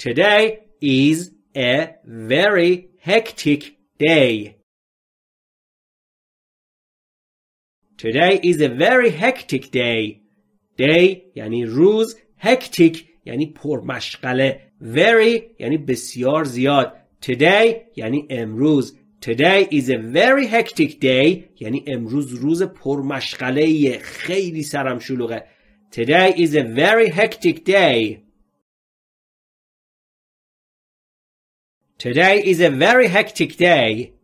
Today is a very hectic day. Today is a very hectic day. Day یعنی روز hectic یعنی پرمشغله very یعنی بسیار زیاد today یعنی امروز today is a very hectic day یعنی امروز روز پرمشغله خیلی سرم شلوغه today is a very hectic day Today is a very hectic day.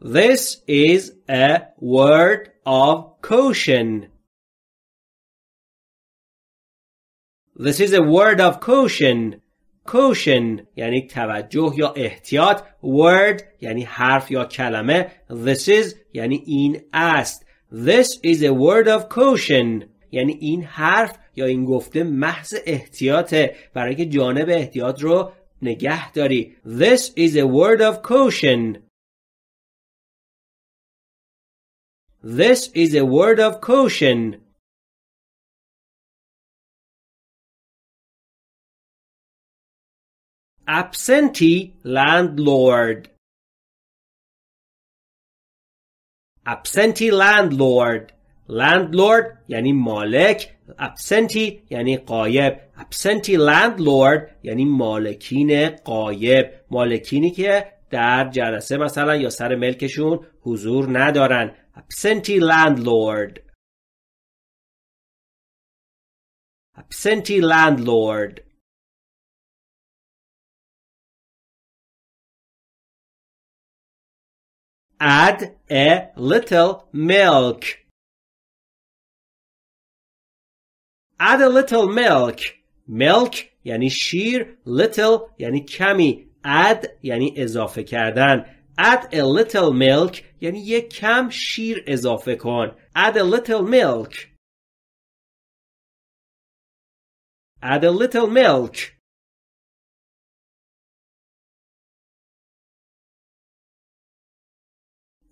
This is a word of caution. This is a word of caution. Caution یعنی توجه یا احتیاط word یعنی حرف یا کلمه this is یعنی این است this is a word of caution یعنی این حرف یا این گفته محض احتیاطه برای که جانب احتیاط رو نگه داری This is a word of caution This is a word of caution absentee landlord absentee landlord landlord یعنی مالک absentee یعنی قایب absentee landlord یعنی مالکین قایب مالکینی که در جلسه مثلا یا سر ملکشون حضور ندارن absentee landlord absentee landlord add a little milk add a little milk milk یعنی شیر little یعنی کمی add یعنی اضافه کردن add a little milk یعنی یک کم شیر اضافه کن add a little milk add a little milk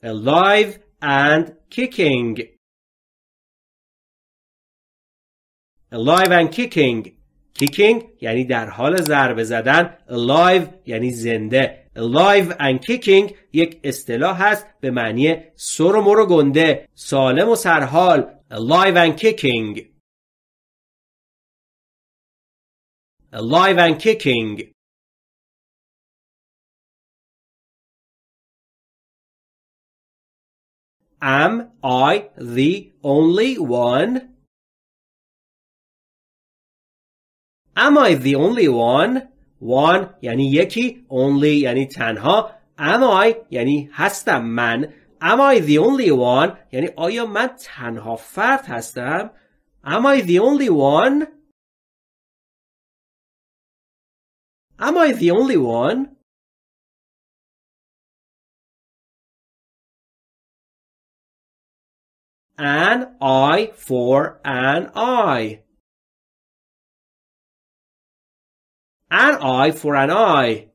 alive and kicking alive and kicking kicking یعنی در حال ضربه زدن alive یعنی زنده alive and kicking یک اصطلاح هست به معنی سر و مر و گنده سالم و سرحال alive and kicking alive and kicking Am I the only one Am I the only one? One یعنی یکی Only یعنی تنها Am I یعنی هستم من Am I the only one? یعنی آیا من تنها فرد هستم؟ Am I the only one? Am I the only one? An I for an I. An eye for an eye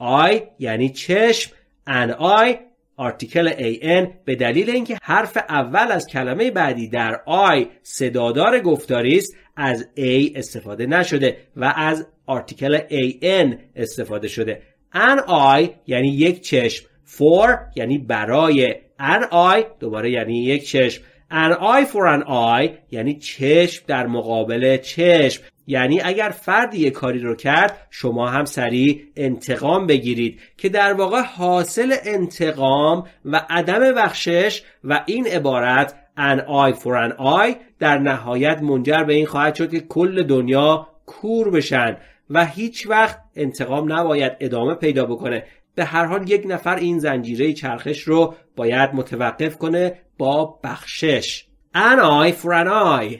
eye یعنی چشم an eye آرتیکل an به دلیل اینکه حرف اول از کلمه بعدی در آی صدادار گفتاری است از a استفاده نشده و از آرتیکل an استفاده شده an eye یعنی یک چشم for یعنی برای an eye دوباره یعنی یک چشم an eye for an eye یعنی چشم در مقابل چشم یعنی اگر فردی یک کاری رو کرد شما هم سریع انتقام بگیرید که در واقع حاصل انتقام و عدم بخشش و این عبارت an eye for an eye در نهایت منجر به این خواهد شد که کل دنیا کور بشن و هیچ وقت انتقام نباید ادامه پیدا بکنه به هر حال یک نفر این زنجیره چرخش رو باید متوقف کنه با بخشش an eye for an eye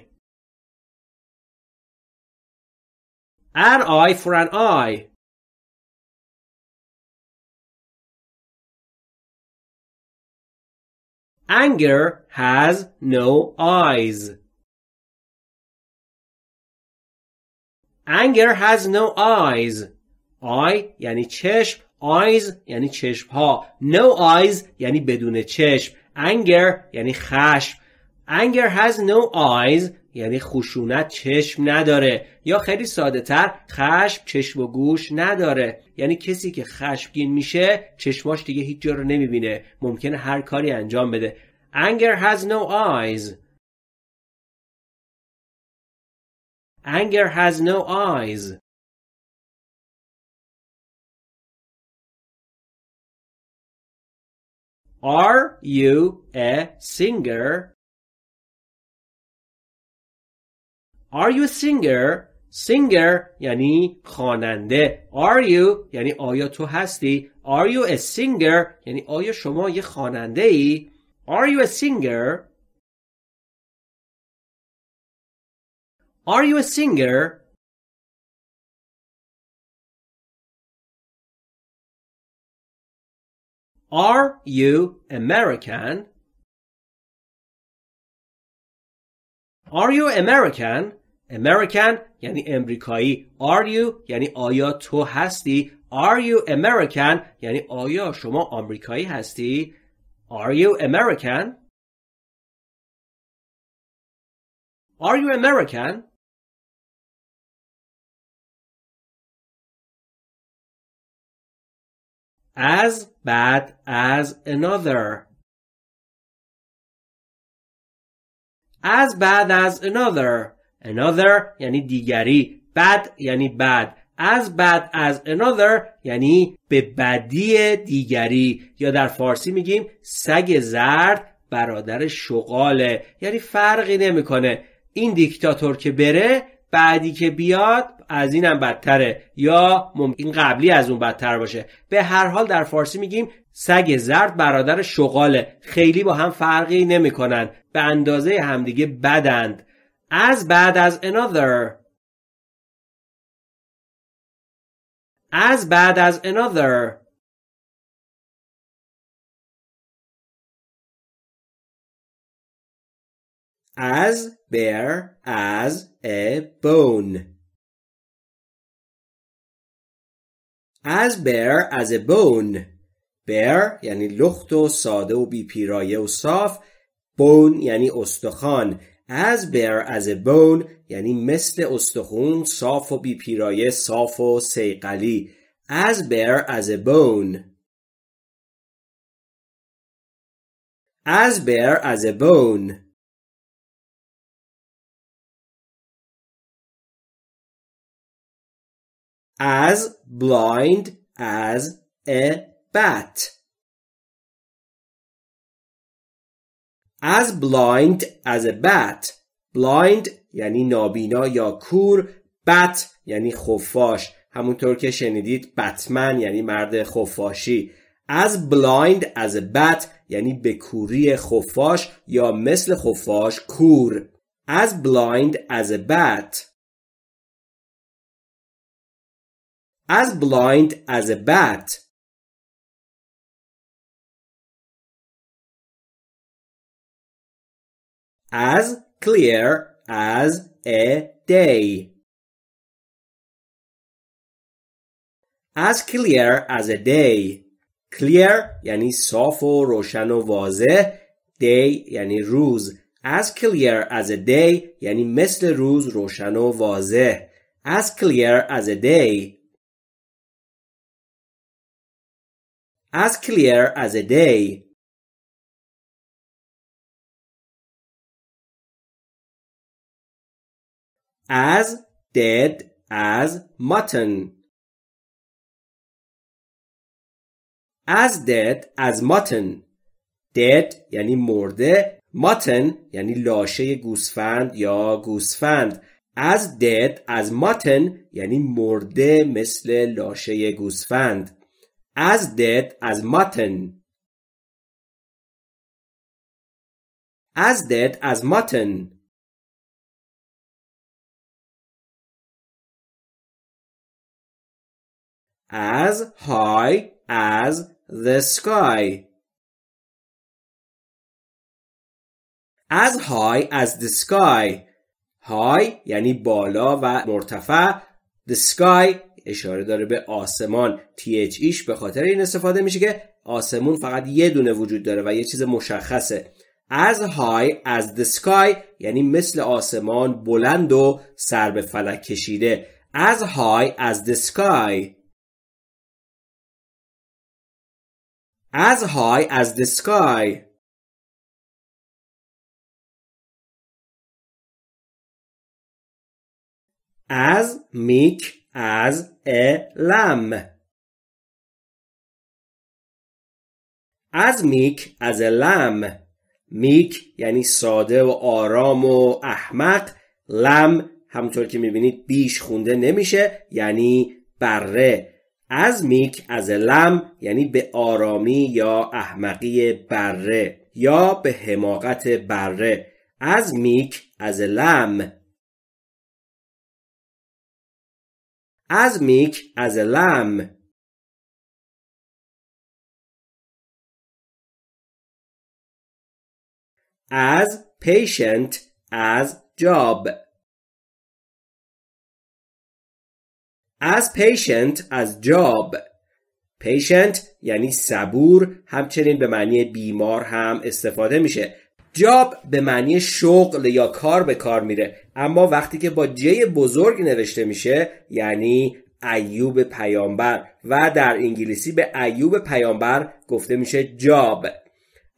an eye for an eye Anger has no eyes. Anger has no eyes. آی یعنی چشم eyes یعنی چشم ها no eyes یعنی بدون چشم anger یعنی خشم anger has no eyes یعنی خشونت چشم نداره یا خیلی ساده تر خشم چشم و گوش نداره یعنی کسی که خشمگین میشه چشماش دیگه هیچ جا رو نمیبینه ممکنه هر کاری انجام بده anger has no eyes anger has no eyes Are you a singer? Are you a singer? Singer یعنی خواننده. Are you یعنی آیا تو هستی؟ Are you a singer یعنی آیا شما یه خواننده ای؟ Are you a singer? Are you a singer? Are you American? Are you American? American یعنی امریکایی. Are you یعنی آیا تو هستی؟ Are you American یعنی آیا شما آمریکایی هستی؟ Are you American? Are you American? as bad as another as bad as another another یعنی دیگری bad یعنی بد as bad as another یعنی به بدی دیگری یا در فارسی میگیم سگ زرد برادر شغاله یعنی فرقی نمیکنه این دیکتاتور که بره بعدی که بیاد از اینم بدتره یا ممکن قبلی از اون بدتر باشه به هر حال در فارسی میگیم سگ زرد برادر شغاله خیلی با هم فرقی نمیکنن به اندازه همدیگه بدند از بعد از another از بعد از another as bare as a bone از بر، از بون، بر یعنی لخت و ساده و بی و صاف بون یعنی استخوان از بر، از بون، یعنی مثل استخون صاف و بیپیرایه، صاف و سیقلی از بر، از بون، از بر، از بون، as blind as a bat as blind as a bat blind یعنی نابینا یا کور بت یعنی خفاش همونطور که شنیدید بتمن یعنی مرد خفاشی as blind as a bat یعنی به کوری خفاش یا مثل خفاش کور as blind as a bat as blind as a bat as clear as a day as clear as a day clear یعنی صاف و روشن و واضح day یعنی روز as clear as a day یعنی مثل روز روشن و واضح as clear as a day As clear as a day As dead as mutton As dead as mutton dead یعنی مرده mutton یعنی لاشه گوسفند یا گوسفند as dead as mutton یعنی مرده مثل لاشه گوسفند as dead as mutton. As dead as mutton. As high as the sky. As high as the sky. High یعنی بالا و مرتفع. The sky اشاره داره به آسمان تی ایش به خاطر این استفاده میشه که آسمون فقط یه دونه وجود داره و یه چیز مشخصه از های از the sky یعنی مثل آسمان بلند و سر به فلک کشیده از های از the sky as high as the sky as از لام، از میک از لم میک یعنی ساده و آرام و احمق لم همطور که میبینید بیش خونده نمیشه یعنی بره از میک از لم یعنی به آرامی یا احمقی بره یا به حماقت بره از میک از لم از میک از لم از patient از جاب از patient از job patient یعنی صبور همچنین به معنی بیمار هم استفاده میشه جاب به معنی شغل یا کار به کار میره اما وقتی که با جی بزرگ نوشته میشه یعنی ایوب پیامبر و در انگلیسی به ایوب پیامبر گفته میشه جاب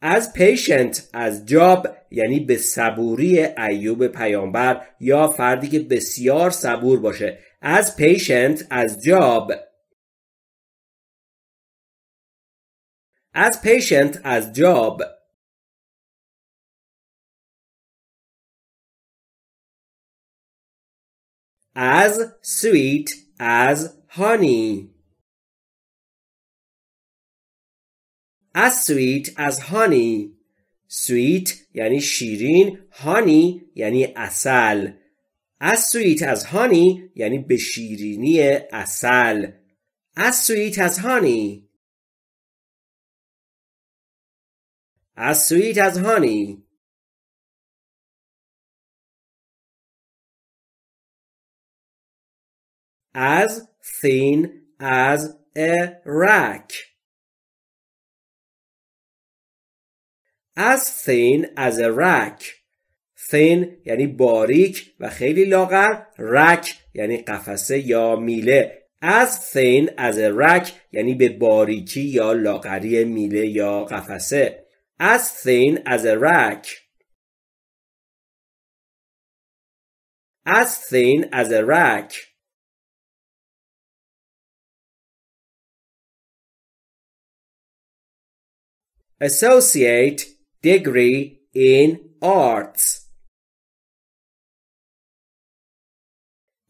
از پیشنت از جاب یعنی به صبوری ایوب پیامبر یا فردی که بسیار صبور باشه از پیشنت از جاب از پیشنت از جاب as sweet as honey. As sweet as honey. Sweet یعنی شیرین. Honey یعنی اصل. As sweet as honey یعنی به شیرینی اصل. As sweet as honey. As sweet as honey. as thin as a rack as thin as a rack thin یعنی باریک و خیلی لاغر Rack یعنی قفسه یا میله as thin as a rack یعنی به باریکی یا لاغری میله یا قفسه as thin as a rack as thin as a rack associate degree in arts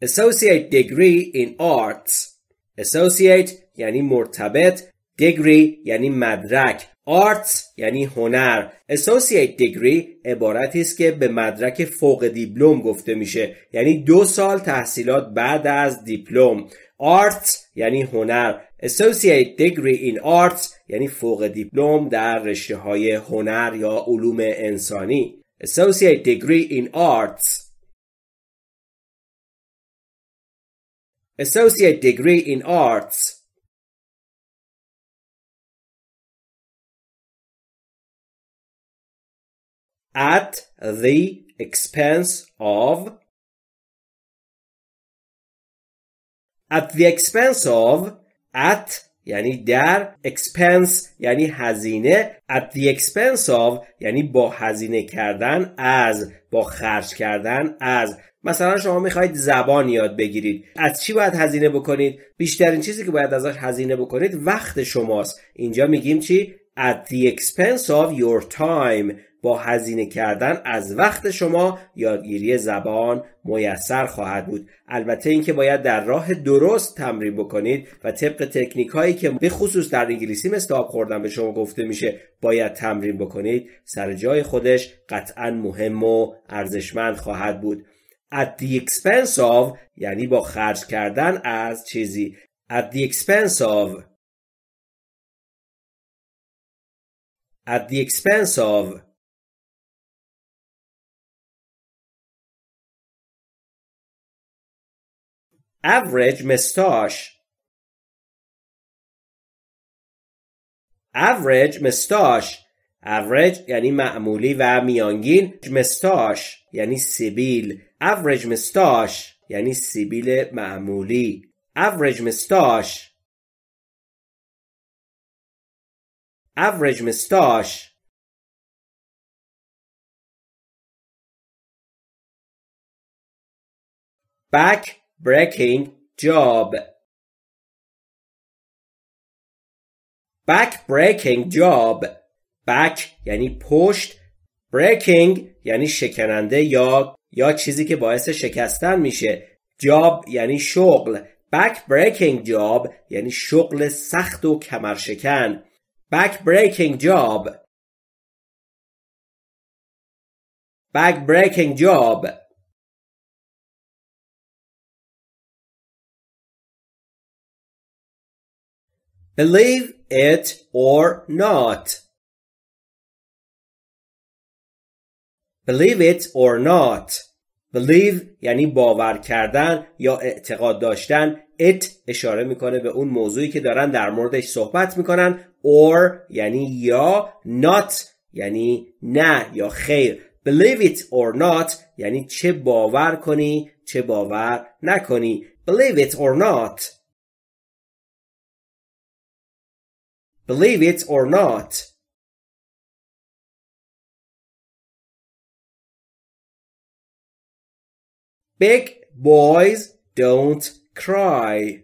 associate degree in arts associate یعنی مرتبط degree یعنی مدرک arts یعنی هنر associate degree عبارتی است که به مدرک فوق دیپلم گفته میشه یعنی دو سال تحصیلات بعد از دیپلم Arts یعنی هنر Associate Degree in Arts یعنی فوق دیپلم در رشته های هنر یا علوم انسانی Associate Degree in Arts Associate Degree in Arts At the expense of at the expense of at یعنی در expense یعنی هزینه at the expense of یعنی با هزینه کردن از با خرج کردن از مثلا شما میخواید زبان یاد بگیرید از چی باید هزینه بکنید بیشترین چیزی که باید ازش هزینه بکنید وقت شماست اینجا میگیم چی at the expense of your time با هزینه کردن از وقت شما یادگیری زبان میسر خواهد بود البته اینکه باید در راه درست تمرین بکنید و طبق تکنیک هایی که به خصوص در انگلیسی مستاب خوردن به شما گفته میشه باید تمرین بکنید سر جای خودش قطعا مهم و ارزشمند خواهد بود at the expense of یعنی با خرج کردن از چیزی at the expense of at the expense of average moustache average مستاش average یعنی معمولی و میانگین مستاش یعنی سیبیل average مستاش یعنی سیبیل معمولی average مستاش average مستاش back breaking job back breaking job back یعنی پشت breaking یعنی شکننده یا یا چیزی که باعث شکستن میشه job یعنی شغل back breaking job یعنی شغل سخت و کمرشکن back breaking job back breaking job believe it or not believe it or not believe یعنی باور کردن یا اعتقاد داشتن it اشاره میکنه به اون موضوعی که دارن در موردش صحبت میکنن or یعنی یا not یعنی نه یا خیر believe it or not یعنی چه باور کنی چه باور نکنی believe it or not Believe it or not Big boys don't cry.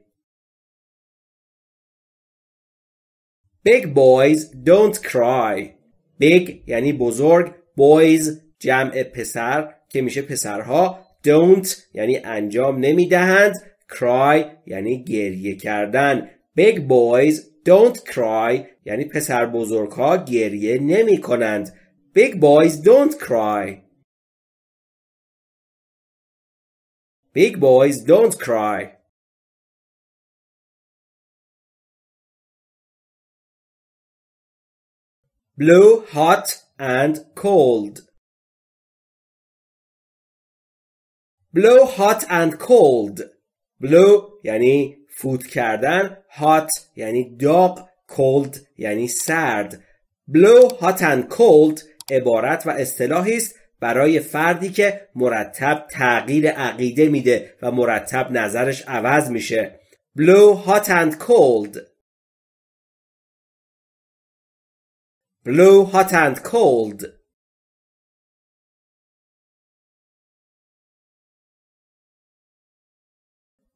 Big boys don't cry. Big یعنی بزرگ boys جمع پسر که میشه پسرها don't یعنی انجام نمیدهند cry یعنی گریه کردن big boys don't cry یعنی پسر بزرگ ها گریه نمی کنند big boys don't cry big boys don't cry blue hot and cold blow hot and cold blue یعنی فوت کردن هات یعنی داغ cold یعنی سرد blow hot and cold عبارت و اصطلاحی است برای فردی که مرتب تغییر عقیده میده و مرتب نظرش عوض میشه blow hot and cold blow hot and cold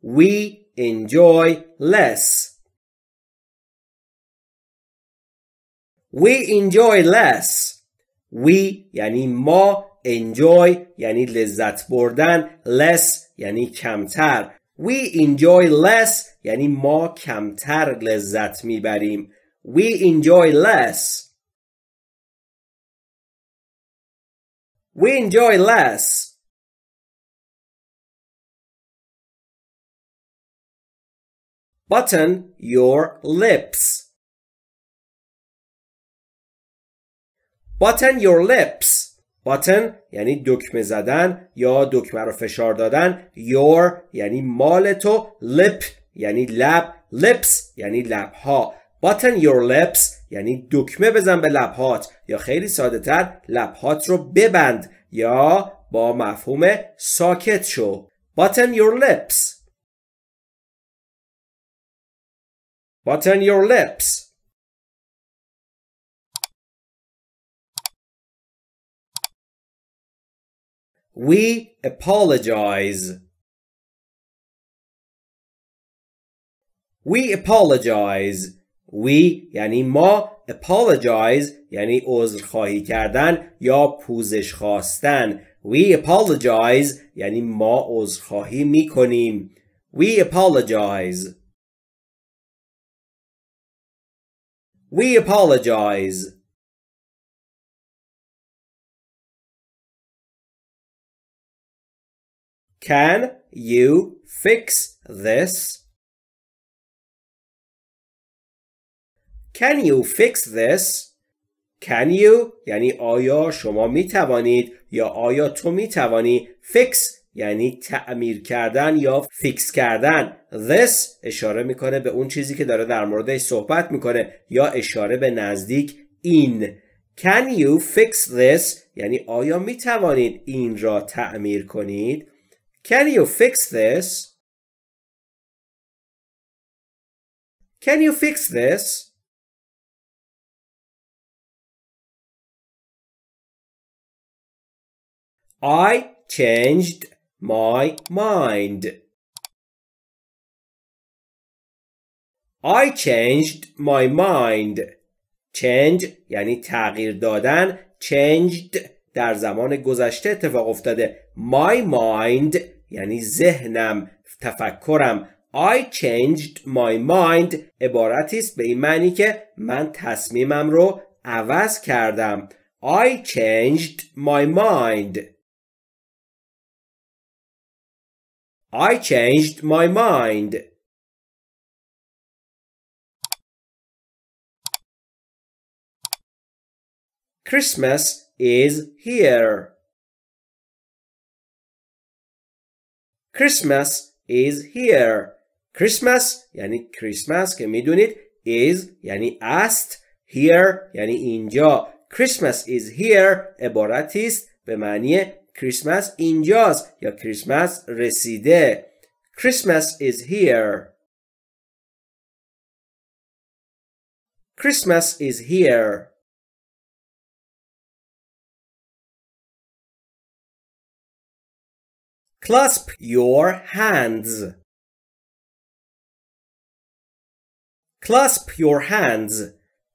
we enjoy less. We enjoy less. We یعنی ما enjoy یعنی لذت بردن less یعنی کمتر We enjoy less یعنی ما کمتر لذت میبریم We enjoy less We enjoy less button your lips button your lips button یعنی دکمه زدن یا دکمه رو فشار دادن your یعنی مال تو lip یعنی لب lips یعنی لبها ها button your lips یعنی دکمه بزن به لب یا خیلی ساده تر لب هات رو ببند یا با مفهوم ساکت شو button your lips Button your lips. We apologize. We apologize. We یعنی ما apologize یعنی خواهی کردن یا پوزش خواستن. We apologize یعنی ما خواهی می کنیم. We apologize. We apologize. Can you fix this? Can you fix this? Can you یعنی آیا شما می توانید یا آیا تو می توانی fix یعنی تعمیر کردن یا فیکس کردن this اشاره میکنه به اون چیزی که داره در موردش صحبت میکنه یا اشاره به نزدیک این can you fix this یعنی آیا میتوانید این را تعمیر کنید can you fix this can you fix this I changed my mind. I changed my mind. Change یعنی تغییر دادن. Changed در زمان گذشته اتفاق افتاده. My mind یعنی ذهنم، تفکرم. I changed my mind عبارتی است به این معنی که من تصمیمم رو عوض کردم. I changed my mind. I changed my mind. Christmas is here. Christmas is here. Christmas yani Christmas, که میدونید is yani asked, here yani اینجا Christmas is here عبارتی به معنی کریسمس اینجاست یا کریسمس رسیده Christmas is here Christmas is here Clasp your hands Clasp your hands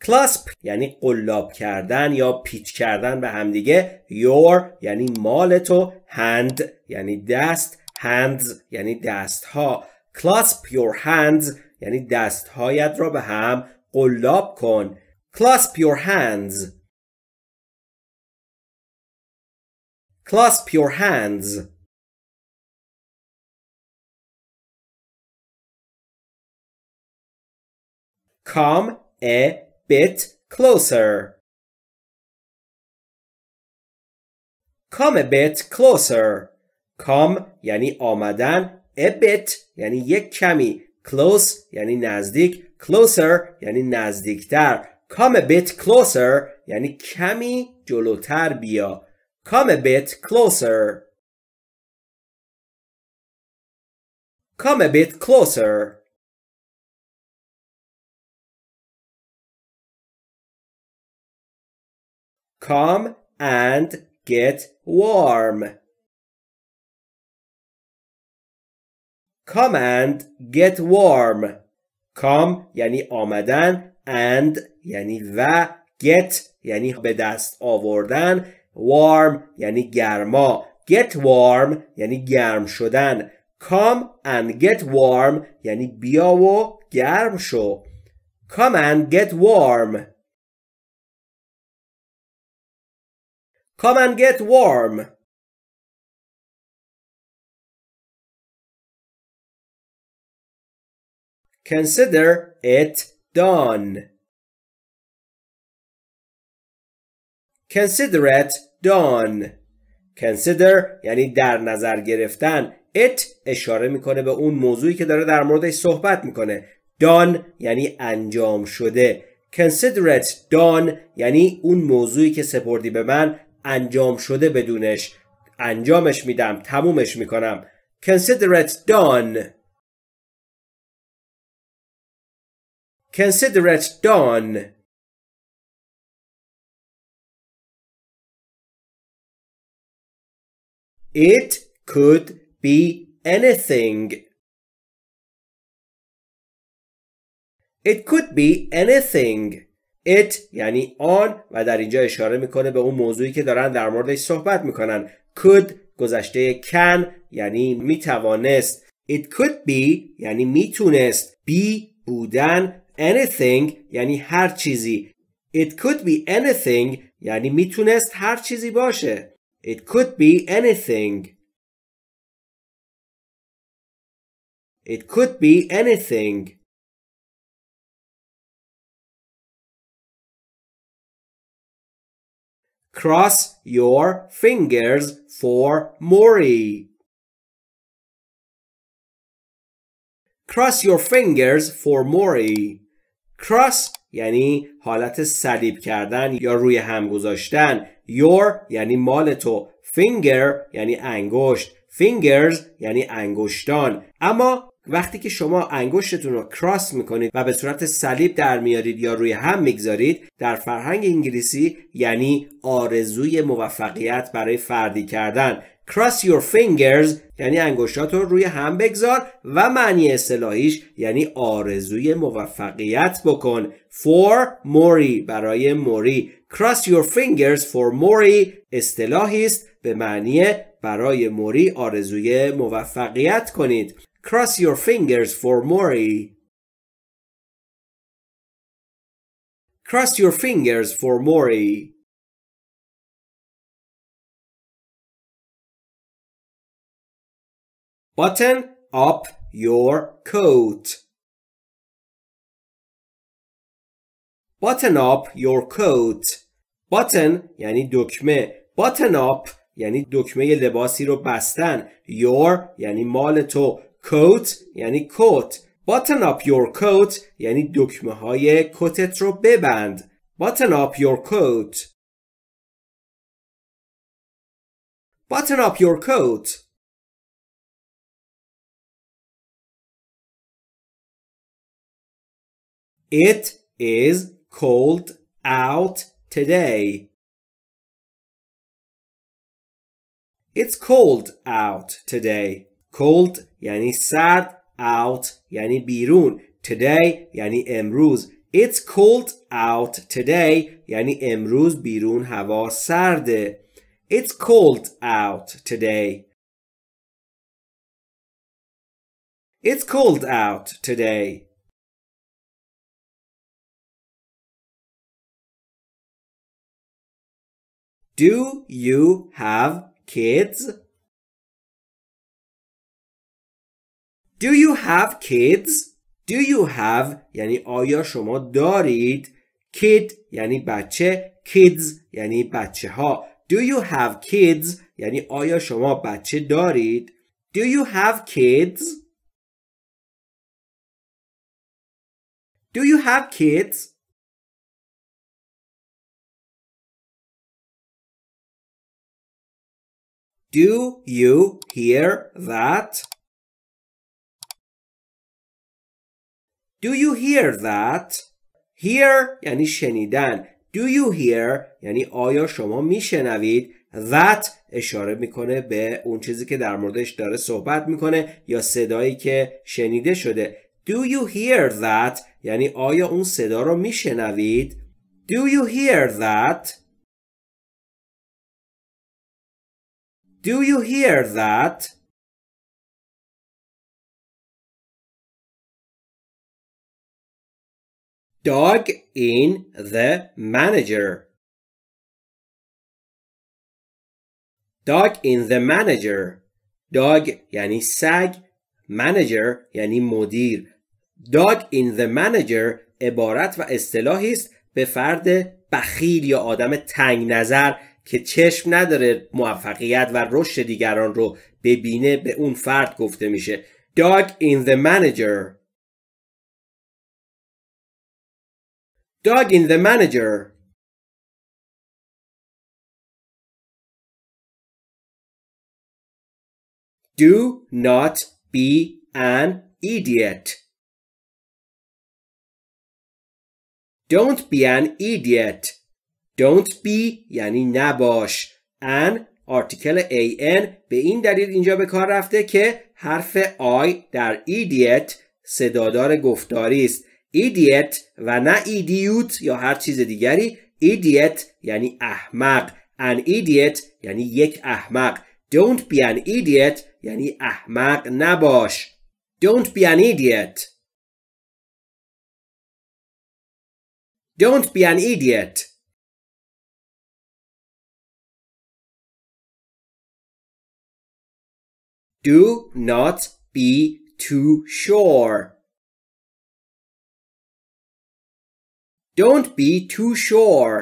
کلاسپ یعنی قلاب کردن یا پیچ کردن به همدیگه یور یعنی مال تو هند یعنی دست hands یعنی دست ها کلاسپ your hands یعنی دست هایت را به هم قلاب کن کلاسپ your hands کلاسپ your hands کام ا eh, bit closer. Come a bit closer. Come یعنی آمدن a bit یعنی یک کمی close یعنی نزدیک closer یعنی نزدیکتر come a bit closer یعنی کمی جلوتر بیا come a bit closer come a bit closer Come and get warm. Come and get warm. Come یعنی آمدن and یعنی و get یعنی به دست آوردن warm یعنی گرما get warm یعنی گرم شدن come and get warm یعنی بیا و گرم شو come and get warm Come and get warm. Consider it done. Consider it done. Consider یعنی در نظر گرفتن. It اشاره میکنه به اون موضوعی که داره در موردش صحبت میکنه. Done یعنی انجام شده. Consider it done یعنی اون موضوعی که سپردی به من انجام شده بدونش انجامش میدم تمومش میکنم consider it done consider it done it could be anything it could be anything it یعنی آن و در اینجا اشاره میکنه به اون موضوعی که دارن در موردش صحبت میکنن could گذشته کن یعنی میتوانست it could be یعنی میتونست be بودن anything یعنی هر چیزی it could be anything یعنی میتونست هر چیزی باشه it could be anything it could be anything Cross your fingers for Mori. Cross your fingers for Mori. Cross یعنی حالت صلیب کردن یا روی هم گذاشتن. Your یعنی مال تو. Finger یعنی انگشت. Fingers یعنی انگشتان. اما وقتی که شما انگشتتون رو کراس میکنید و به صورت صلیب در میارید یا روی هم میگذارید در فرهنگ انگلیسی یعنی آرزوی موفقیت برای فردی کردن cross your fingers یعنی انگشتات رو روی هم بگذار و معنی اصطلاحیش یعنی آرزوی موفقیت بکن for mori برای موری cross your fingers for mori اصطلاحی است به معنی برای موری آرزوی موفقیت کنید Cross your fingers for Mori. Cross your fingers for Mori. Button up your coat. Button up your coat. Button یعنی دکمه. Button up یعنی دکمه لباسی رو بستن. Your یعنی مال تو coat یعنی کت button up your coat یعنی دکمه های کتت رو ببند button up your coat button up your coat It is cold out today. It's cold out today cold یعنی سرد out یعنی بیرون today یعنی امروز It's cold out today یعنی امروز بیرون هوا سرده It's cold out today It's cold out today Do you have kids? Do you have kids? Do you have یعنی آیا شما دارید kid یعنی بچه kids یعنی بچه ها Do you have kids یعنی آیا شما بچه دارید Do you have kids Do you have kids Do you hear that Do you hear that? Hear یعنی شنیدن. Do you hear یعنی آیا شما میشنوید؟ That اشاره میکنه به اون چیزی که در موردش داره صحبت میکنه یا صدایی که شنیده شده. Do you hear that؟ یعنی آیا اون صدا رو میشنوید؟ Do you hear that؟ Do you hear that؟ dog in the manager dog in the manager dog یعنی سگ manager یعنی مدیر dog in the manager عبارت و اصطلاحی است به فرد بخیل یا آدم تنگ نظر که چشم نداره موفقیت و رشد دیگران رو ببینه به اون فرد گفته میشه dog in the manager dog in the manager Do not be an idiot. Don't be an idiot. Don't be یعنی نباش. An آرتیکل an به این دلیل اینجا به کار رفته که حرف I در idiot صدادار گفتاری است ایدیت و نه ایدیوت یا هر چیز دیگری ایدیت یعنی احمق an ایدیت یعنی یک احمق don't be an idiot یعنی احمق نباش don't be an idiot don't be an idiot do not be too sure Don't be too sure.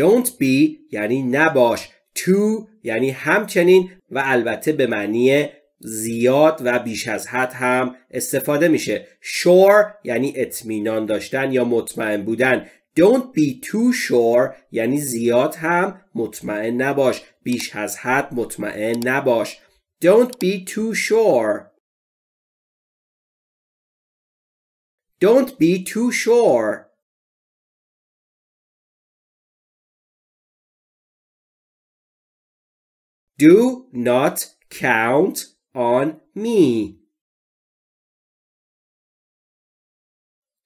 Don't be یعنی نباش. تو یعنی همچنین و البته به معنی زیاد و بیش از حد هم استفاده میشه. شور یعنی اطمینان داشتن یا مطمئن بودن. Don't be too sure یعنی زیاد هم مطمئن نباش. بیش از حد مطمئن نباش. Don't be too sure. Don't be too sure. Do not count on me.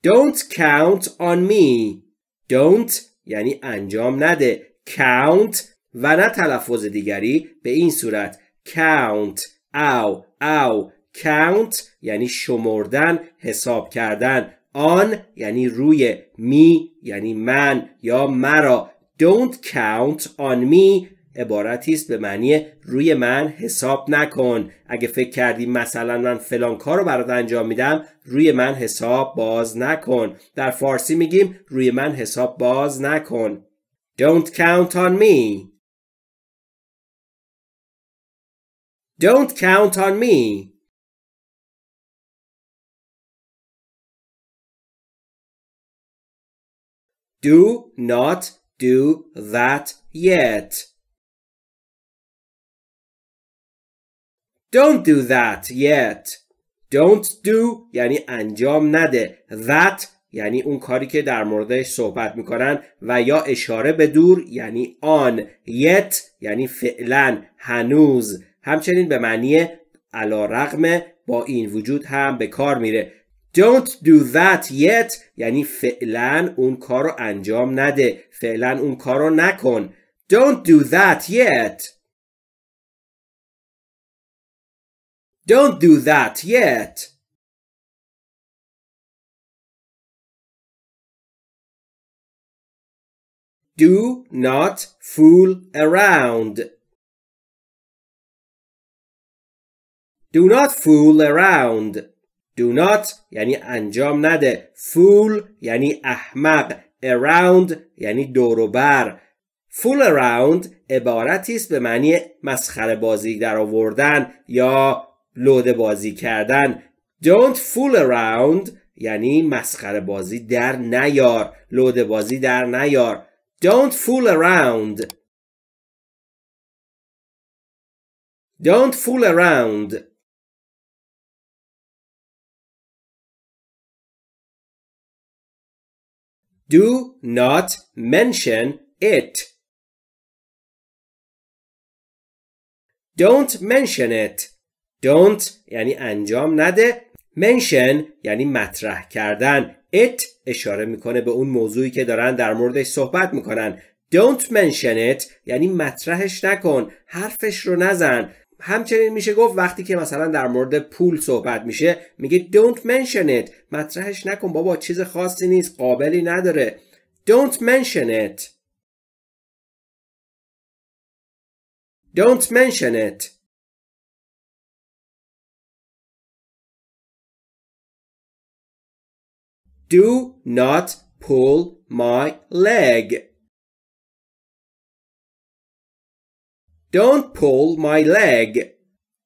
Don't count on me. Don't یعنی انجام نده. Count و نه تلفظ دیگری به این صورت count او او count یعنی شمردن حساب کردن آن یعنی روی me یعنی من یا مرا don't count on me عبارتی است به معنی روی من حساب نکن اگه فکر کردی مثلا من فلان کار رو برات انجام میدم روی من حساب باز نکن در فارسی میگیم روی من حساب باز نکن Don't count on me Don't count on me Do not do that yet. Don't do that yet. Don't do یعنی انجام نده. That یعنی اون کاری که در موردش صحبت میکنن و یا اشاره به دور یعنی آن yet یعنی فعلا هنوز همچنین به معنی علا رقم با این وجود هم به کار میره Don't do that yet یعنی فعلا اون کار رو انجام نده فعلا اون کار رو نکن Don't do that yet Don't do that yet. Do not fool around. Do not fool around. Do not یعنی انجام نده. Fool یعنی احمق. Around یعنی دوروبر. Fool around عبارتی است به معنی مسخره بازی در آوردن یا لوده بازی کردن Don't fool around یعنی مسخره بازی در نیار لوده بازی در نیار Don't fool around Don't fool around Do not mention it. Don't mention it. Don't یعنی انجام نده Mention یعنی مطرح کردن It اشاره میکنه به اون موضوعی که دارن در موردش صحبت میکنن Don't mention it یعنی مطرحش نکن حرفش رو نزن همچنین میشه گفت وقتی که مثلا در مورد پول صحبت میشه میگه don't mention it مطرحش نکن بابا چیز خاصی نیست قابلی نداره don't mention it don't mention it Do not pull my leg. Don't pull my leg.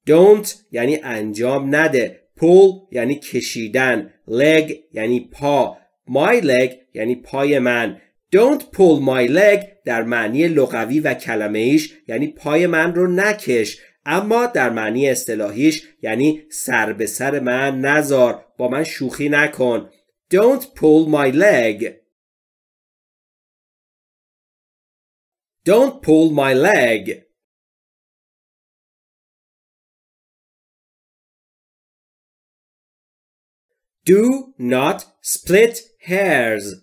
Don't یعنی انجام نده. Pull یعنی کشیدن. Leg یعنی پا. My leg یعنی پای من. Don't pull my leg در معنی لغوی و کلمه ایش یعنی پای من رو نکش. اما در معنی اصطلاحیش یعنی سر به سر من نزار. با من شوخی نکن. Don't pull my leg. Don't pull my leg. Do not split hairs.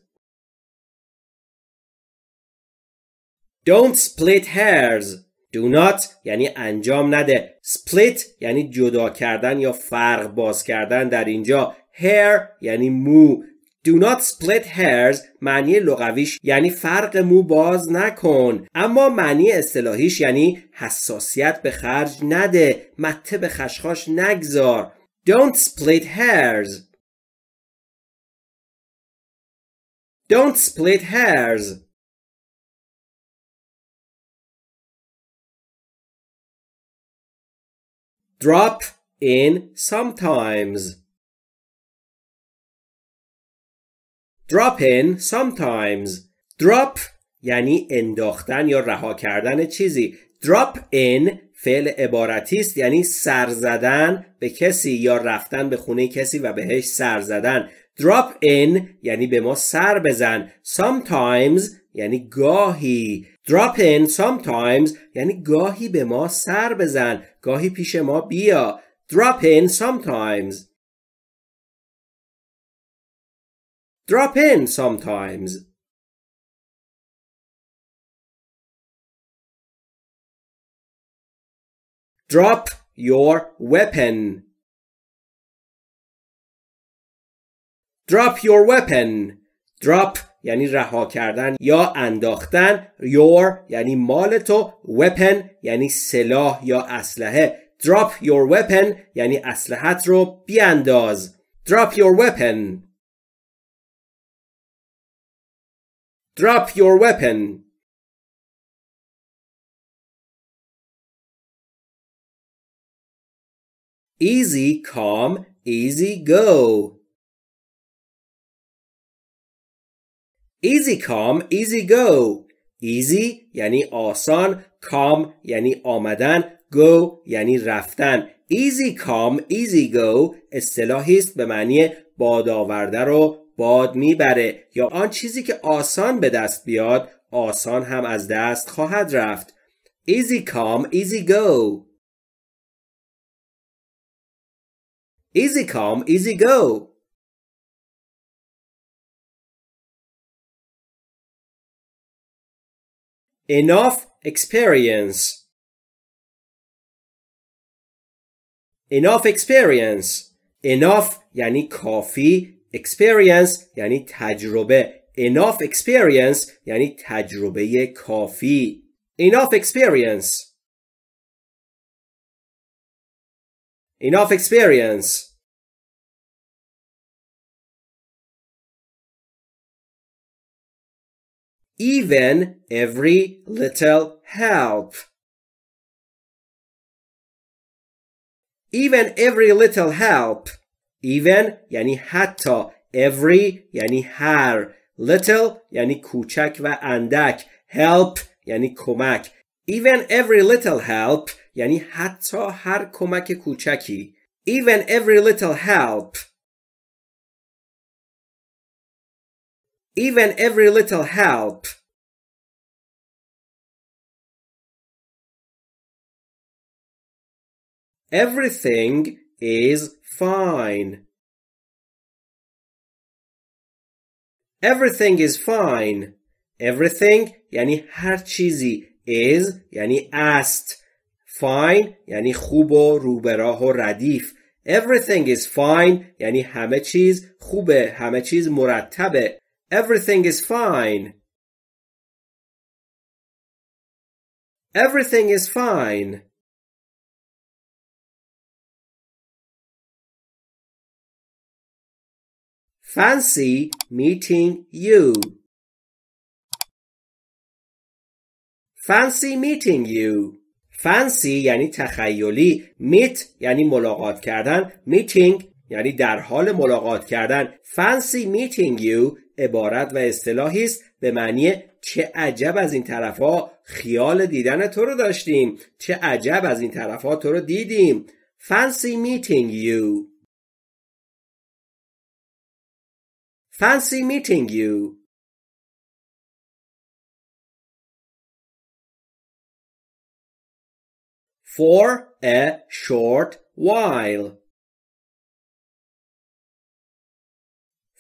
Don't split hairs. Do not یعنی انجام نده. Split یعنی جدا کردن یا فرق باز کردن در اینجا hair یعنی مو Do not split hairs معنی لغویش یعنی فرق مو باز نکن اما معنی اصطلاحیش یعنی حساسیت به خرج نده مته به خشخاش نگذار Don't split hairs Don't split hairs Drop in sometimes drop in sometimes drop یعنی انداختن یا رها کردن چیزی drop in فعل عبارتی است یعنی سر زدن به کسی یا رفتن به خونه کسی و بهش سر زدن drop in یعنی به ما سر بزن sometimes یعنی گاهی drop in sometimes یعنی گاهی به ما سر بزن گاهی پیش ما بیا drop in sometimes Drop in sometimes. Drop your weapon. Drop your weapon. Drop یعنی رها کردن یا انداختن your یعنی مال تو weapon یعنی سلاح یا اسلحه drop your weapon یعنی اسلحت رو بیانداز drop your weapon Drop your weapon. Easy come, easy go. Easy come, easy go. Easy یعنی آسان، کام یعنی آمدن، go یعنی رفتن. Easy کام easy go اصطلاحی است به معنی بادآورده رو باد میبره یا آن چیزی که آسان به دست بیاد آسان هم از دست خواهد رفت easy کام easy go easy کام easy go enough experience enough experience enough یعنی کافی experience یعنی تجربه enough experience یعنی تجربه کافی enough experience enough experience even every little help. Even every little help even یعنی حتی every یعنی هر little یعنی کوچک و اندک help یعنی کمک even every little help یعنی حتی هر کمک کوچکی even every little help even every little help everything is fine. Everything is fine. Everything یعنی هر چیزی is یعنی است fine یعنی خوب و روبراه و ردیف everything is fine یعنی همه چیز خوبه همه چیز مرتبه everything is fine everything is fine Fancy meeting you. Fancy meeting you. Fancy یعنی تخیلی meet یعنی ملاقات کردن meeting یعنی در حال ملاقات کردن Fancy meeting you عبارت و اصطلاحی است به معنی چه عجب از این طرفا خیال دیدن تو رو داشتیم چه عجب از این طرفا تو رو دیدیم Fancy meeting you Fancy meeting you. For a short while.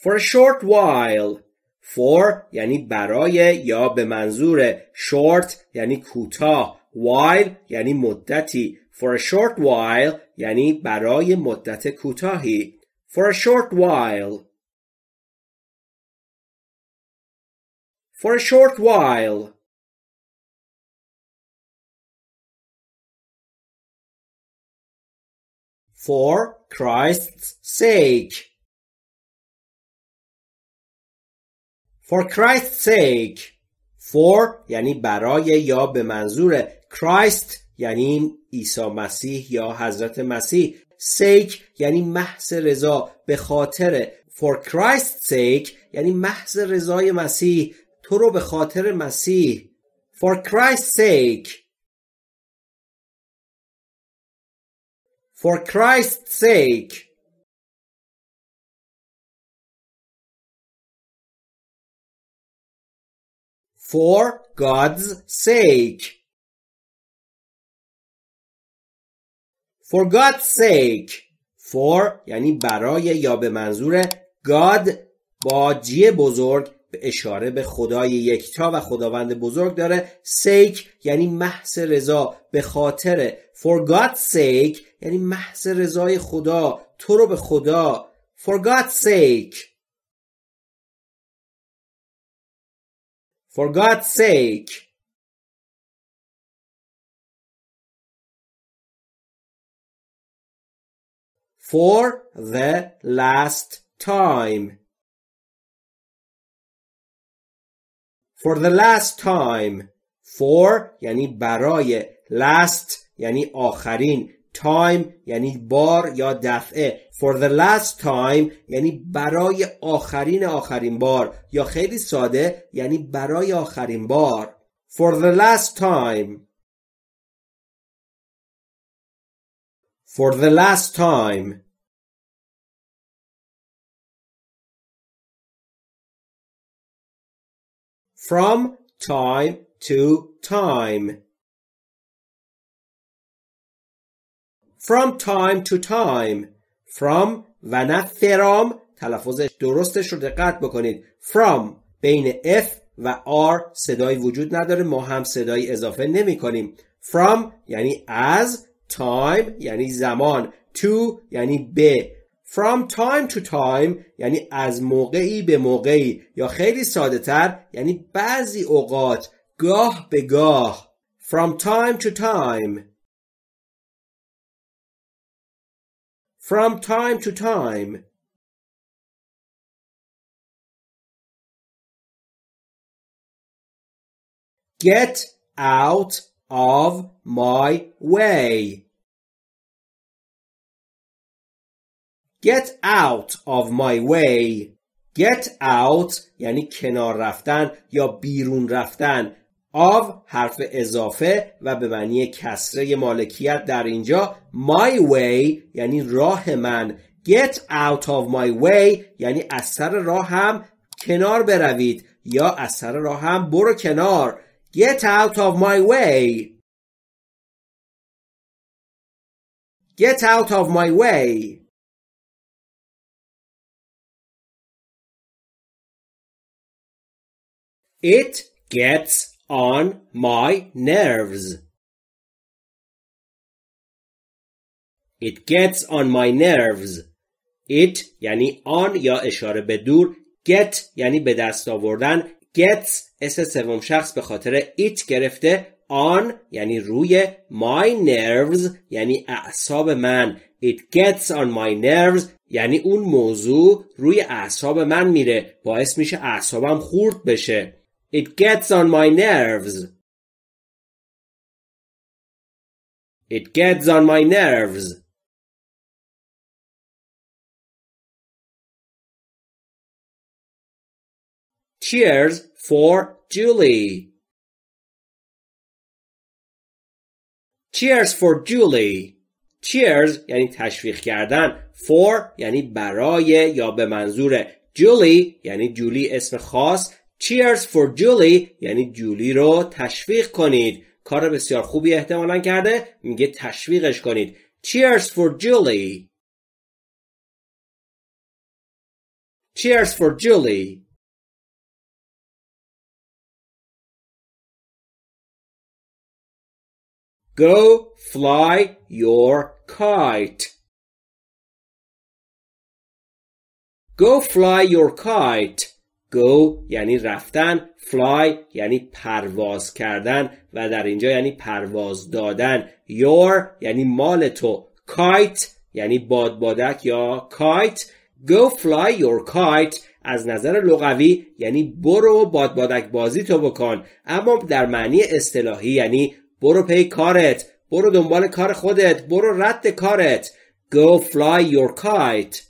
For a short while. For یعنی برای یا به منظور short یعنی کوتاه while یعنی مدتی for a short while یعنی برای مدت کوتاهی for a short while For a short while. For Christ's sake. For Christ's sake. For یعنی برای یا به منظور Christ یعنی عیسی مسیح یا حضرت مسیح sake یعنی محض رضا به خاطر for Christ's sake یعنی محض رضای مسیح تو رو به خاطر مسیح For Christ's sake For Christ's sake For God's sake. For God's sake. For یعنی برای یا به منظور God با جی بزرگ اشاره به خدای یکتا و خداوند بزرگ داره سیک یعنی محض رضا به خاطر for God's sake یعنی محض رضای خدا تو رو به خدا for God's sake for God's sake for the last time For the last time For یعنی برای Last یعنی آخرین Time یعنی بار یا دفعه For the last time یعنی برای آخرین آخرین بار یا خیلی ساده یعنی برای آخرین بار For the last time For the last time from time to time from time to time from و نه from تلفظش درستش رو دقت بکنید from بین f و r صدایی وجود نداره ما هم صدای اضافه نمی کنیم from یعنی از time یعنی زمان to یعنی به From time to time یعنی از موقعی به موقعی یا خیلی ساده تر یعنی بعضی اوقات گاه به گاه From time to time From time to time Get out of my way Get out of my way Get out یعنی کنار رفتن یا بیرون رفتن of حرف اضافه و به معنی کسره مالکیت در اینجا my way یعنی راه من get out of my way یعنی از سر راه هم کنار بروید یا از سر راه هم برو کنار get out of my way get out of my way It gets on my nerves. It gets on my nerves. It یعنی آن یا اشاره به دور get یعنی به دست آوردن gets اس سوم شخص به خاطر it گرفته on یعنی روی my nerves یعنی اعصاب من it gets on my nerves یعنی اون موضوع روی اعصاب من میره باعث میشه اعصابم خورد بشه It gets on my nerves. It gets on my nerves. Cheers for Julie. Cheers for Julie. Cheers یعنی تشویق کردن. For یعنی برای یا به منظور Julie یعنی جولی اسم خاص Cheers for Julie یعنی جولی رو تشویق کنید کار بسیار خوبی احتمالا کرده میگه تشویقش کنید Cheers for Julie Cheers for Julie Go fly your kite. Go fly your kite. go یعنی رفتن fly یعنی پرواز کردن و در اینجا یعنی پرواز دادن your یعنی مال تو kite یعنی بادبادک یا kite go fly your kite از نظر لغوی یعنی برو بادبادک بازی تو بکن اما در معنی اصطلاحی یعنی برو پی کارت برو دنبال کار خودت برو رد کارت go fly your kite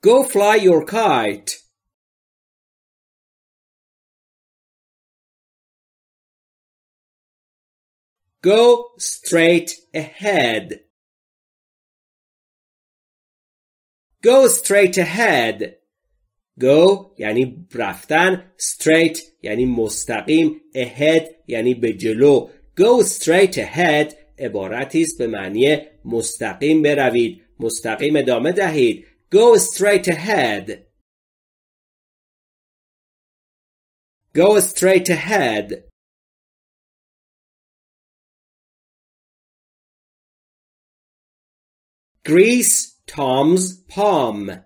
Go fly your kite. Go straight ahead. Go straight ahead. Go یعنی رفتن straight یعنی مستقیم ahead یعنی به جلو Go straight ahead عبارتی است به معنی مستقیم بروید مستقیم ادامه دهید Go straight ahead. Go straight ahead. Grease Tom's palm.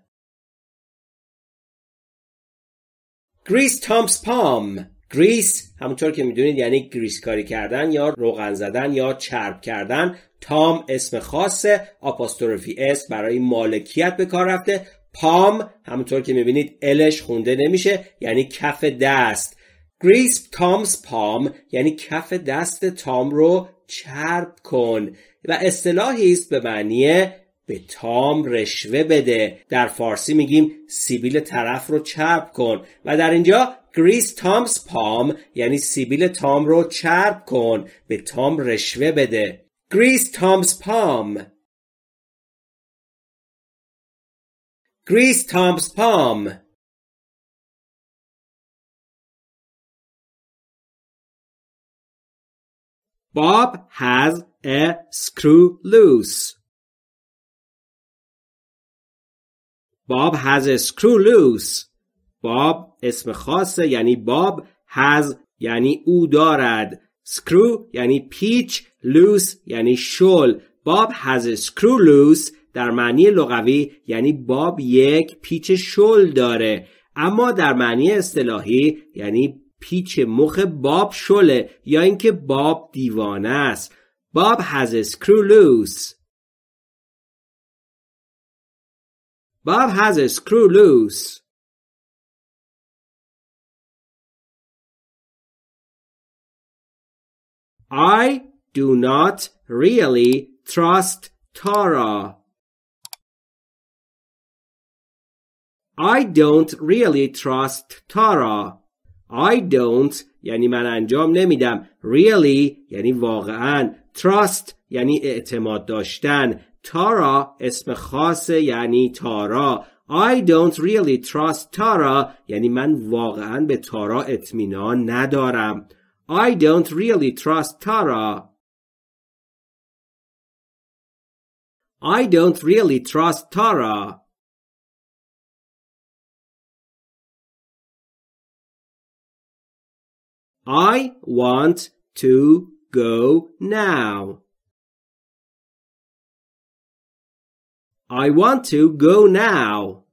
Grease Tom's palm. گریس همونطور که میدونید یعنی گریس کاری کردن یا روغن زدن یا چرب کردن تام اسم خاص آپاستروفی اس برای مالکیت به کار رفته پام همونطور که میبینید الش خونده نمیشه یعنی کف دست گریسپ تامز پام یعنی کف دست تام رو چرب کن و اصطلاحی است به معنی به تام رشوه بده در فارسی میگیم سیبیل طرف رو چرب کن و در اینجا گریس تامز پام یعنی سیبیل تام رو چرب کن به تام رشوه بده Grease Tom's palm. Grease Tom's palm. Bob has a screw loose. Bob has a screw loose. Bob اسم خاصه یعنی Bob has یعنی او دارد Screw یعنی پیچ لوس یعنی شل باب هز سکرو لوس در معنی لغوی یعنی باب یک پیچ شل داره اما در معنی اصطلاحی یعنی پیچ مخ باب شله یا اینکه باب دیوانه است باب هز سکرو لوس باب هز سکرو لوس I do not really trust Tara. I don't really trust Tara. I don't یعنی من انجام نمیدم. Really یعنی واقعا. Trust یعنی اعتماد داشتن. Tara. اسم خاص یعنی تارا. I don't really trust Tara یعنی من واقعا به تارا اطمینان ندارم. I don't really trust Tara. I don't really trust Tara. I want to go now. I want to go now.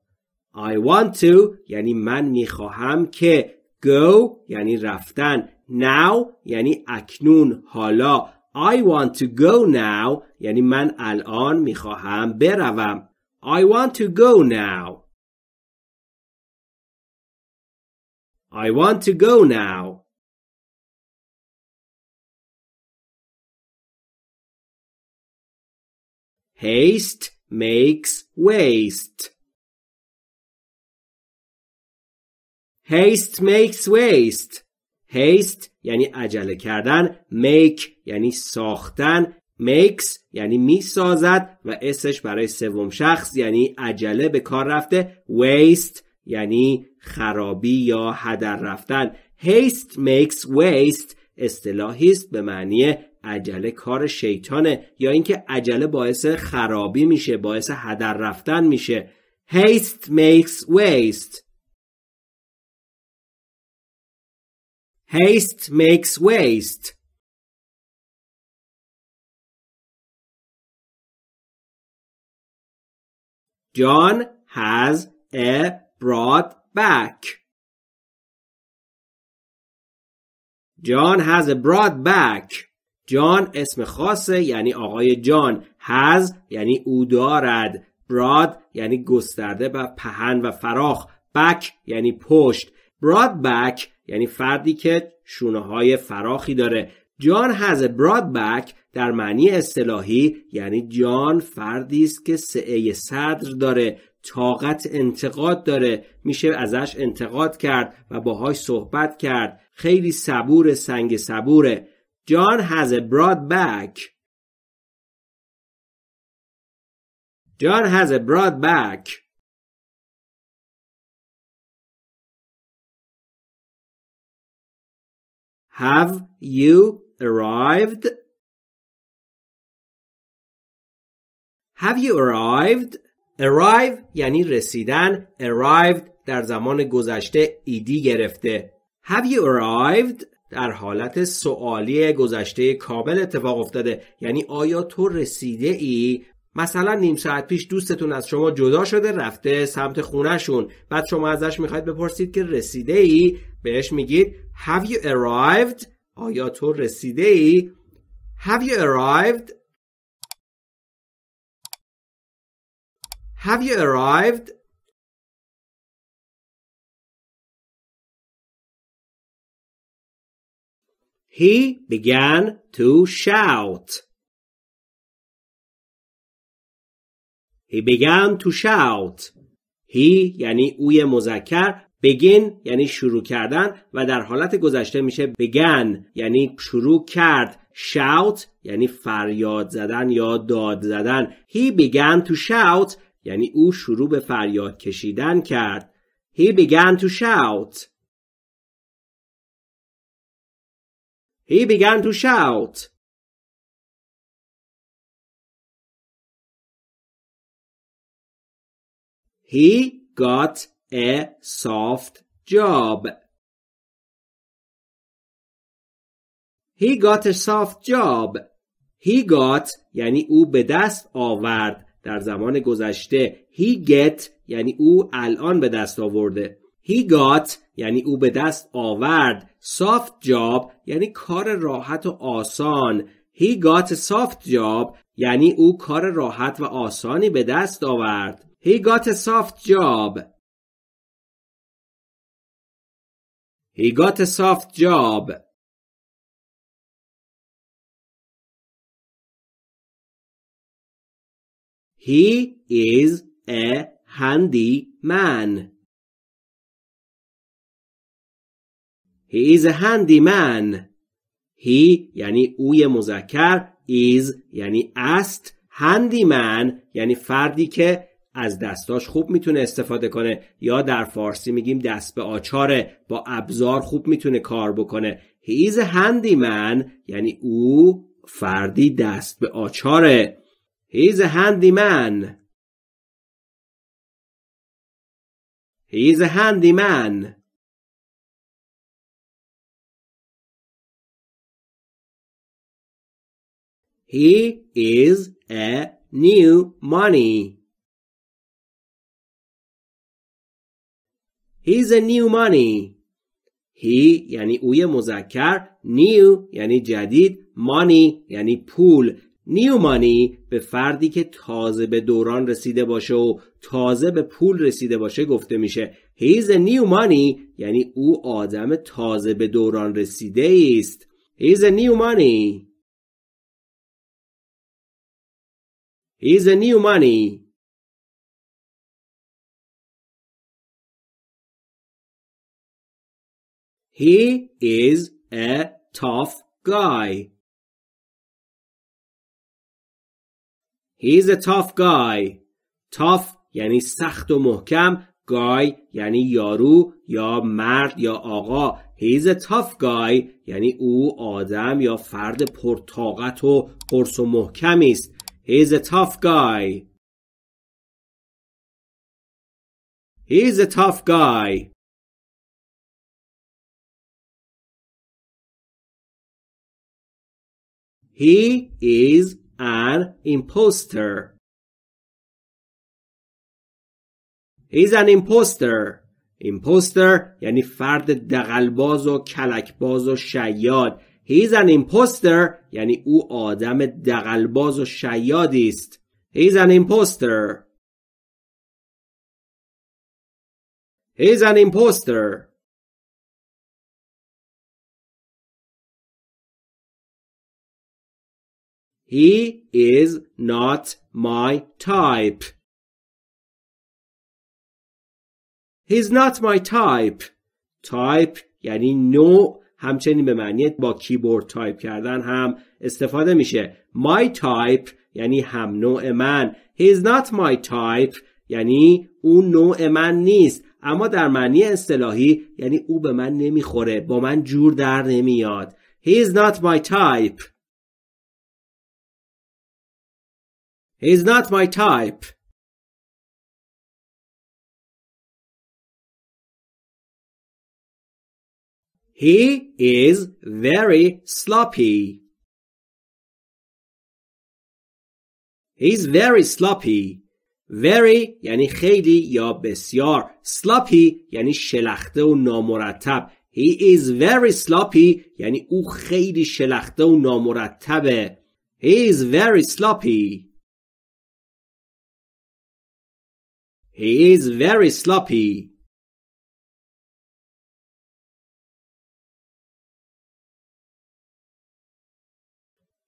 I want to یعنی من میخواهم که go یعنی رفتن now یعنی اکنون حالا I want to go now یعنی من الان میخواهم بروم I want to go now I want to go now Haste makes waste. Haste makes waste. هیست یعنی عجله کردن میک یعنی ساختن میکس یعنی میسازد و اسش برای سوم شخص یعنی عجله به کار رفته ویست یعنی خرابی یا هدر رفتن هیست میکس ویست اصطلاحی است به معنی عجله کار شیطانه یا اینکه عجله باعث خرابی میشه باعث هدر رفتن میشه هیست میکس ویست Haste makes waste. جان has a broad back. John has a broad back. جان اسم خاصه یعنی آقای جان هز یعنی او دارد براد یعنی گسترده و پهن و فراخ بک یعنی پشت براد بک یعنی فردی که شونه های فراخی داره جان هز براد بک در معنی اصطلاحی یعنی جان فردی است که سعه صدر داره طاقت انتقاد داره میشه ازش انتقاد کرد و باهاش صحبت کرد خیلی صبور سنگ صبوره جان هز براد بک جان a براد بک Have you arrived? Have you arrived? Arrive یعنی رسیدن arrived در زمان گذشته ایدی گرفته Have you arrived? در حالت سوالی گذشته کامل اتفاق افتاده یعنی آیا تو رسیده ای؟ مثلا نیم ساعت پیش دوستتون از شما جدا شده رفته سمت شون بعد شما ازش میخواید بپرسید که رسیده ای بهش میگید Have you arrived؟ آیا تو رسیده ای؟ Have you arrived؟ Have you arrived؟ He began to shout. He began to shout. He یعنی اوی مذکر بگین یعنی شروع کردن و در حالت گذشته میشه بگن یعنی شروع کرد شاوت یعنی فریاد زدن یا داد زدن هی بگن تو شاوت یعنی او شروع به فریاد کشیدن کرد هی بگن تو shout he began to shout he got a soft job. He got a soft job. He got یعنی او به دست آورد در زمان گذشته. He get یعنی او الان به دست آورده. He got یعنی او به دست آورد. Soft job یعنی کار راحت و آسان. He got a soft job یعنی او کار راحت و آسانی به دست آورد. He got a soft job. He got a soft job. He is a handy man. He is a handy man. He یعنی اوی مذکر is یعنی است handy man یعنی فردی که از دستاش خوب میتونه استفاده کنه یا در فارسی میگیم دست به آچاره با ابزار خوب میتونه کار بکنه هیز هندی من یعنی او فردی دست به آچاره هیز is من هیز He من He is a new money is a new money. He یعنی اوی مذکر new یعنی جدید money یعنی پول new money به فردی که تازه به دوران رسیده باشه و تازه به پول رسیده باشه گفته میشه He is a new money یعنی او آدم تازه به دوران رسیده است He is a new money He is a new money He is a tough guy. He's a tough guy. tough یعنی سخت و محکم گای یعنی یارو یا مرد یا آقا He's a tough guy یعنی او آدم یا فرد پرتاقت و قرص و محکمی است He's a tough guy He's a tough guy He is an imposter. He's an imposter. imposter یعنی فرد دقلباز و کلکباز و شیاد. He's an imposter یعنی او آدم دقلباز و شیادی است. He's an imposter. He's an imposter. He is not my type. He's not my type. تایپ یعنی نوع همچنین به معنی با کیبورد تایپ کردن هم استفاده میشه my type یعنی هم نوع من he is not my type یعنی او نوع من نیست اما در معنی اصطلاحی یعنی او به من نمیخوره با من جور در نمیاد he is not my type He's not my type. He is very sloppy. He's very sloppy. Very یعنی خیلی یا بسیار. Sloppy یعنی شلخته و نامرتب. He is very sloppy یعنی او خیلی شلخته و نامرتبه. He is very sloppy. He is very sloppy.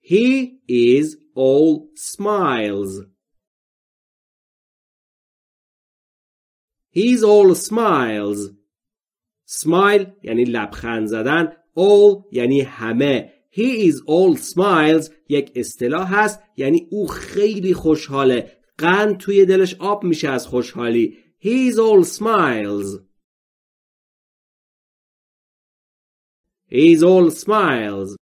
He is all smiles. He is all smiles. Smile یعنی لبخند زدن. All یعنی همه. He is all smiles یک اصطلاح هست یعنی او خیلی خوشحاله قند توی دلش آب میشه از خوشحالی He's all smiles He's all smiles